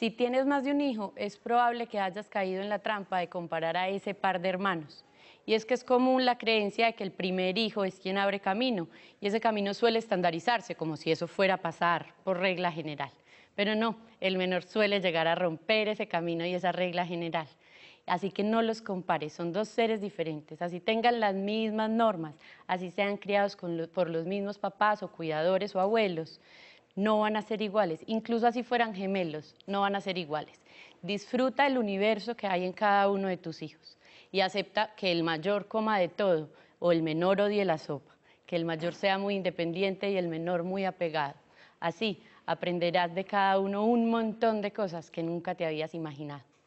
Si tienes más de un hijo, es probable que hayas caído en la trampa de comparar a ese par de hermanos. Y es que es común la creencia de que el primer hijo es quien abre camino, y ese camino suele estandarizarse, como si eso fuera a pasar por regla general. Pero no, el menor suele llegar a romper ese camino y esa regla general. Así que no los compares, son dos seres diferentes, así tengan las mismas normas, así sean criados por los mismos papás o cuidadores o abuelos no van a ser iguales, incluso si fueran gemelos, no van a ser iguales. Disfruta el universo que hay en cada uno de tus hijos y acepta que el mayor coma de todo o el menor odie la sopa, que el mayor sea muy independiente y el menor muy apegado. Así aprenderás de cada uno un montón de cosas que nunca te habías imaginado.